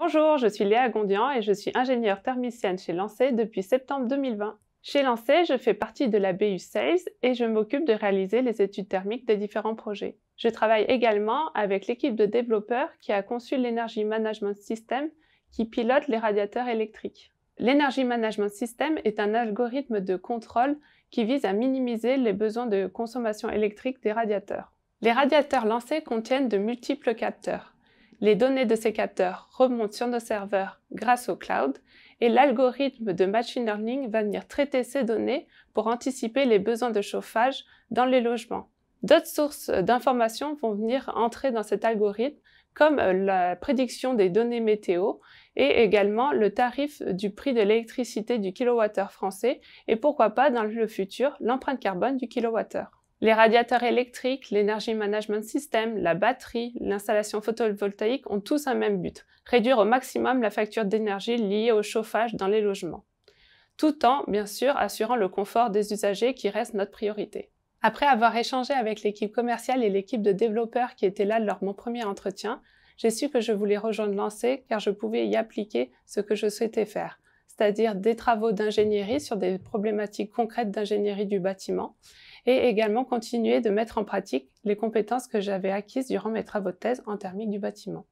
Bonjour, je suis Léa Gondian et je suis ingénieure thermicienne chez Lancet depuis septembre 2020. Chez Lancet, je fais partie de la BU Sales et je m'occupe de réaliser les études thermiques des différents projets. Je travaille également avec l'équipe de développeurs qui a conçu l'Energy Management System qui pilote les radiateurs électriques. L'Energy Management System est un algorithme de contrôle qui vise à minimiser les besoins de consommation électrique des radiateurs. Les radiateurs lancés contiennent de multiples capteurs. Les données de ces capteurs remontent sur nos serveurs grâce au cloud et l'algorithme de machine learning va venir traiter ces données pour anticiper les besoins de chauffage dans les logements. D'autres sources d'informations vont venir entrer dans cet algorithme comme euh, la prédiction des données météo et également le tarif du prix de l'électricité du kilowattheure français et pourquoi pas dans le futur l'empreinte carbone du kilowattheure. Les radiateurs électriques, l'énergie management system, la batterie, l'installation photovoltaïque ont tous un même but, réduire au maximum la facture d'énergie liée au chauffage dans les logements. Tout en, bien sûr, assurant le confort des usagers qui reste notre priorité. Après avoir échangé avec l'équipe commerciale et l'équipe de développeurs qui étaient là lors de mon premier entretien, j'ai su que je voulais rejoindre Lancé e, car je pouvais y appliquer ce que je souhaitais faire, c'est-à-dire des travaux d'ingénierie sur des problématiques concrètes d'ingénierie du bâtiment, et également continuer de mettre en pratique les compétences que j'avais acquises durant mes travaux de thèse en thermique du bâtiment.